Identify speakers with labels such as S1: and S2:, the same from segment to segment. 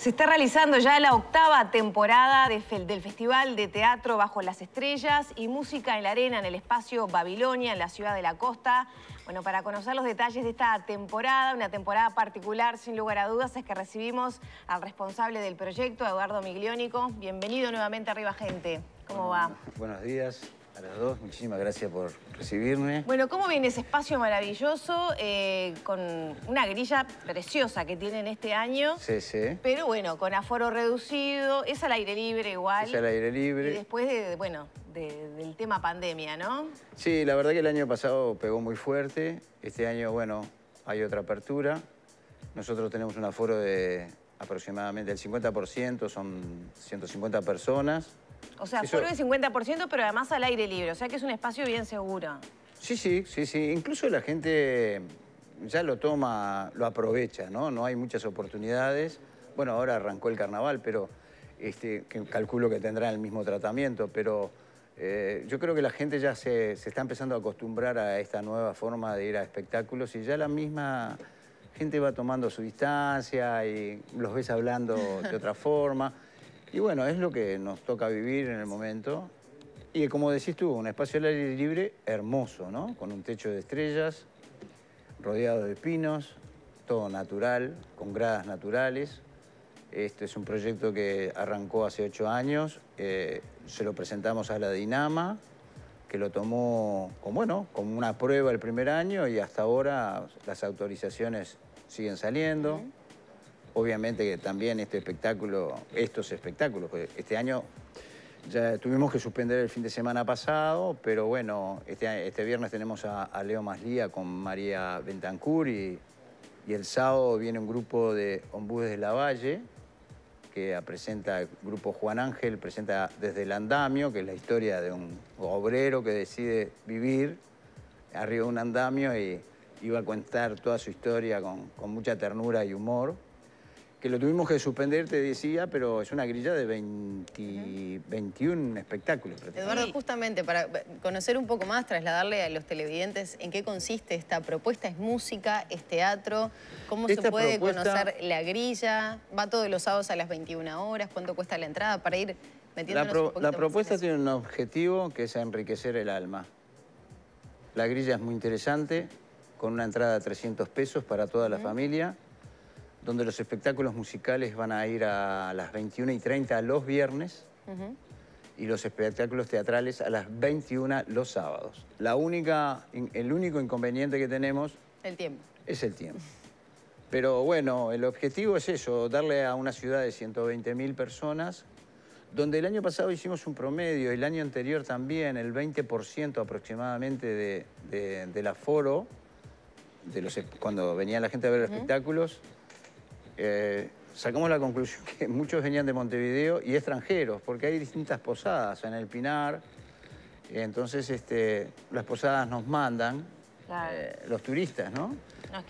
S1: Se está realizando ya la octava temporada del Festival de Teatro Bajo las Estrellas y Música en la Arena en el espacio Babilonia, en la ciudad de la costa. Bueno, para conocer los detalles de esta temporada, una temporada particular, sin lugar a dudas, es que recibimos al responsable del proyecto, Eduardo Migliónico. Bienvenido nuevamente arriba, gente. ¿Cómo va?
S2: Buenos días. A las dos, muchísimas gracias por recibirme.
S1: Bueno, ¿cómo viene ese espacio maravilloso eh, con una grilla preciosa que tienen este año? Sí,
S2: sí. Pero
S1: bueno, con aforo reducido, es al aire libre igual. Es al aire libre. Y después de, bueno, del tema pandemia, ¿no?
S2: Sí, la verdad que el año pasado pegó muy fuerte. Este año, bueno, hay otra apertura. Nosotros tenemos un aforo de aproximadamente el 50%, son 150 personas.
S1: O sea, solo el 50%, pero además al aire libre. O sea que es un espacio bien seguro.
S2: Sí, sí, sí, sí. Incluso la gente ya lo toma, lo aprovecha, ¿no? No hay muchas oportunidades. Bueno, ahora arrancó el carnaval, pero este, calculo que tendrán el mismo tratamiento, pero eh, yo creo que la gente ya se, se, está empezando a acostumbrar a esta nueva forma de ir a espectáculos y ya la misma gente va tomando su distancia y los ves hablando de otra forma. Y bueno, es lo que nos toca vivir en el momento. Y como decís tú, un espacio al aire libre hermoso, ¿no? Con un techo de estrellas, rodeado de pinos, todo natural, con gradas naturales. Este es un proyecto que arrancó hace ocho años. Eh, se lo presentamos a la Dinama, que lo tomó como, como una prueba el primer año y hasta ahora las autorizaciones siguen saliendo. Obviamente que también este espectáculo, estos espectáculos, pues, este año ya tuvimos que suspender el fin de semana pasado, pero bueno, este, este viernes tenemos a, Leo Maslía con María Bentancur y, el sábado viene un grupo de Ombuds de la Valle que presenta el grupo Juan Ángel, presenta desde el andamio, que es la historia de un obrero que decide vivir arriba de un andamio y iba a contar toda su historia con mucha ternura y humor que lo tuvimos que suspender, te decía, pero es una grilla de 21 espectáculos. Eduardo,
S1: justamente para conocer un poco más, trasladarle a los televidentes en qué consiste esta propuesta, es música, es teatro, cómo se puede conocer la grilla, va todos los sábados a las 21 horas, cuánto cuesta la entrada para ir metiéndonos La, la
S2: propuesta tiene un objetivo que es enriquecer el alma. La grilla es muy interesante, con una entrada de 300 pesos para toda la familia donde los espectáculos musicales van a ir a las 21 y 30 los viernes y los espectáculos teatrales a las 21 los sábados. La única, el único inconveniente que tenemos... El tiempo. Es el tiempo. Pero bueno, el objetivo es eso, darle a una ciudad de 120.000 personas, donde el año pasado hicimos un promedio, el año anterior también, el 20% aproximadamente de, del aforo, de los, cuando venía la gente a ver los espectáculos, eh, sacamos la conclusión que muchos venían de Montevideo y extranjeros, porque hay distintas posadas en el Pinar, entonces este, las posadas nos mandan eh, los turistas, ¿no?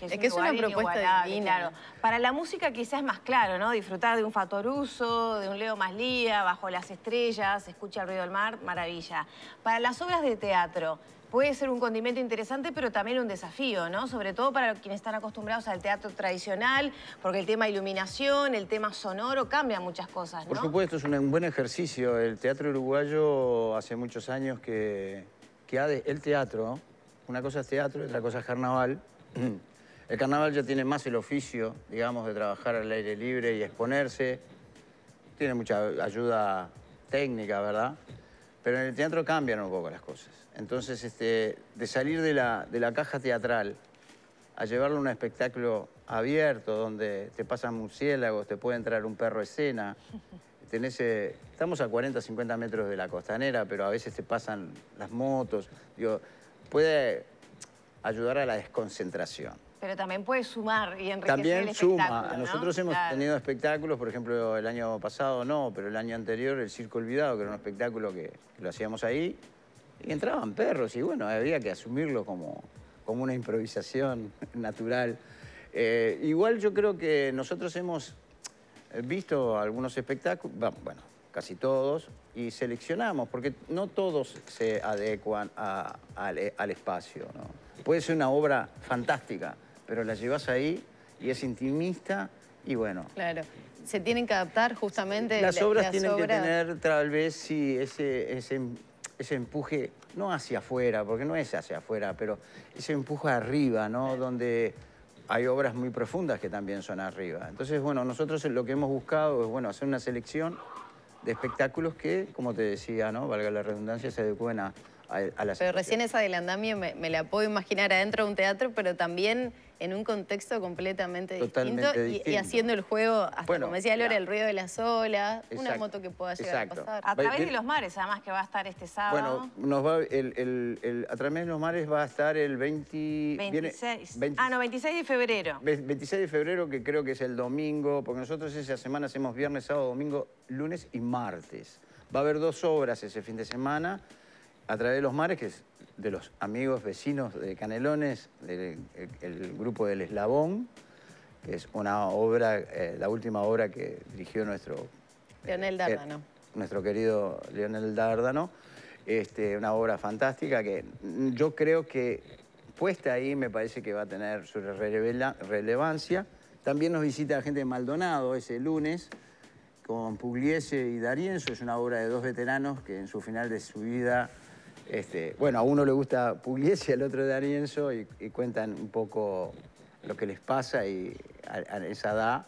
S1: es que es, una propuesta Claro. Para la música quizás es más claro, ¿no? Disfrutar de un Fatoruso, de un Leo Maslía, Bajo las estrellas, Escucha el ruido del mar, maravilla. Para las obras de teatro, puede ser un condimento interesante, pero también un desafío, ¿no? Sobre todo para quienes están acostumbrados al teatro tradicional, porque el tema iluminación, el tema sonoro, cambia muchas cosas, ¿no? Por
S2: supuesto, es un buen ejercicio. El teatro uruguayo hace muchos años que, que ha de, el teatro, una cosa es teatro, otra cosa es carnaval, El carnaval ya tiene más el oficio, digamos, de trabajar al aire libre y exponerse. Tiene mucha ayuda técnica, ¿verdad? Pero en el teatro cambian un poco las cosas. Entonces, este, de salir de la, caja teatral a llevarlo a un espectáculo abierto, donde te pasan murciélagos, te puede entrar un perro escena, tenés, eh, estamos a 40, 50 metros de la costanera, pero a veces te pasan las motos, digo, puede ayudar a la desconcentración.
S1: Pero también puede sumar y enriquecer también el espectáculo, suma. Nosotros hemos tenido
S2: espectáculos, por ejemplo, el año pasado no, pero el año anterior el Circo Olvidado, que era un espectáculo que, lo hacíamos ahí, y entraban perros y bueno, había que asumirlo como, una improvisación natural. Eh, igual yo creo que nosotros hemos visto algunos espectáculos, bueno, casi todos, y seleccionamos, porque no todos se adecuan al, al, espacio. ¿no? Puede ser una obra fantástica, pero la llevas ahí y es intimista y bueno.
S1: Claro. Se tienen que adaptar justamente. Las obras las tienen que tener
S2: tal vez ese, ese, empuje, no hacia afuera, porque no es hacia afuera, pero ese empuje arriba, ¿no? Donde hay obras muy profundas que también son arriba. Entonces, bueno, nosotros lo que hemos buscado es, bueno, hacer una selección de espectáculos que, como te decía, ¿no? Valga la redundancia, se adecuen a, a, a Pero recién
S1: esa del andamio me, me la puedo imaginar adentro de un teatro, pero también en un contexto completamente distinto, Y, haciendo
S2: el juego, hasta como decía Lore, el
S1: ruido de las olas, una moto que pueda llegar a pasar. A través de los mares, además, que va a estar este sábado.
S2: Bueno, nos va, a través de los mares va a estar el 26. ah,
S1: no, 26 de febrero.
S2: 26 de febrero, que creo que es el domingo, porque nosotros esa semana hacemos viernes, sábado, domingo, lunes y martes. Va a haber dos obras ese fin de semana a través de los mares, que es de los amigos vecinos de Canelones, del el grupo del Eslabón, que es una obra, eh, la última obra que dirigió nuestro... Leonel eh, nuestro querido Leonel Dárdano. Este, una obra fantástica que yo creo que puesta ahí me parece que va a tener su relevancia. También nos visita la gente de Maldonado ese lunes con Pugliese y Darienzo. Es una obra de dos veteranos que en su final de su vida este, bueno, a uno le gusta Pugliese al otro de y, y cuentan un poco lo que les pasa y a, esa edad.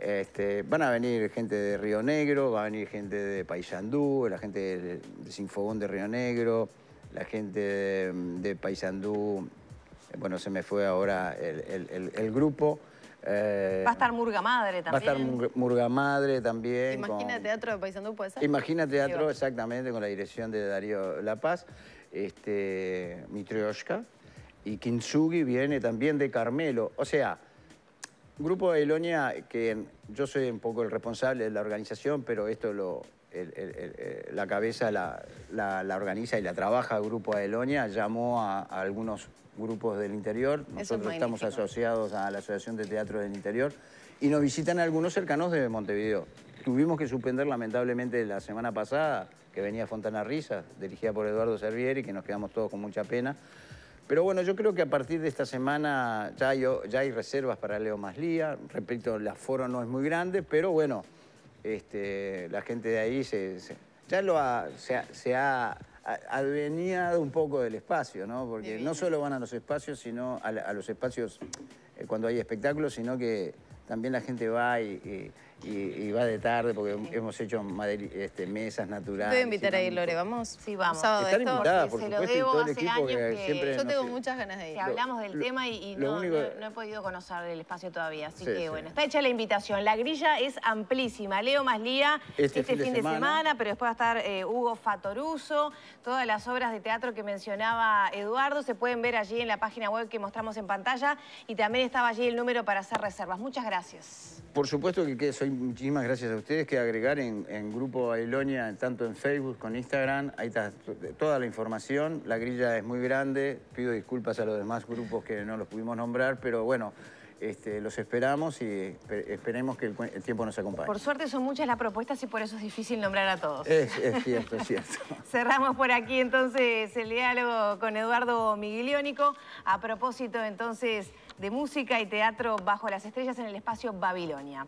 S2: Este, van a venir gente de Río Negro, va a venir gente de Paysandú, la gente de, Sinfogón de Río Negro, la gente de, Paysandú, bueno, se me fue ahora el grupo. Eh, va a
S1: estar Murga Madre también. Va a
S2: estar Murga Madre también. Imagina
S1: Teatro de Paisandú, ¿puede ser? Imagina Teatro,
S2: exactamente, con la dirección de Darío La Paz, este, Mitrioshka. Y Kinsugi viene también de Carmelo. O sea, Grupo de Elonia, que yo soy un poco el responsable de la organización, pero esto lo, eh, la cabeza la, organiza y la trabaja el Grupo Adelonia, llamó a, algunos grupos del interior, nosotros estamos asociados a la Asociación de Teatro del Interior, y nos visitan algunos cercanos de Montevideo. Tuvimos que suspender lamentablemente la semana pasada, que venía Fontana Risa, dirigida por Eduardo Servieri, que nos quedamos todos con mucha pena. Pero bueno, yo creo que a partir de esta semana ya hay, ya hay reservas para Leo Maslía. ...respecto, la aforo no es muy grande, pero bueno, este, la gente de ahí se, ya lo se, ha adveniado un poco del espacio, ¿no? Porque no solo van a los espacios, sino a, los espacios eh, cuando hay espectáculos, sino que también la gente va y y, va de tarde porque hemos hecho este, mesas naturales. Te invitar a ir, Lore,
S1: ¿vamos? Sí, vamos. Están invitadas, por se lo debo que, Yo tengo muchas ganas de ir. hablamos del tema y, no, he podido conocer el espacio todavía, así que bueno, está hecha la invitación. La grilla es amplísima. Leo Maslía este, este fin, de, semana. pero después va a estar eh, Hugo Fatoruso, todas las obras de teatro que mencionaba Eduardo se pueden ver allí en la página web que mostramos en pantalla y también estaba allí el número para hacer reservas. Muchas gracias.
S2: Por supuesto que, que soy muchísimas gracias a ustedes que agregar en, Grupo Ailonia tanto en Facebook con Instagram, ahí está toda la información, la grilla es muy grande, pido disculpas a los demás grupos que no los pudimos nombrar, pero bueno, este, los esperamos y esperemos que el, tiempo nos acompañe. Por
S1: suerte son muchas las propuestas y por eso es difícil nombrar a todos. Es, cierto, es cierto. Cerramos por aquí entonces el diálogo con Eduardo Migueliónico. A propósito entonces de música y teatro bajo las estrellas en el espacio Babilonia.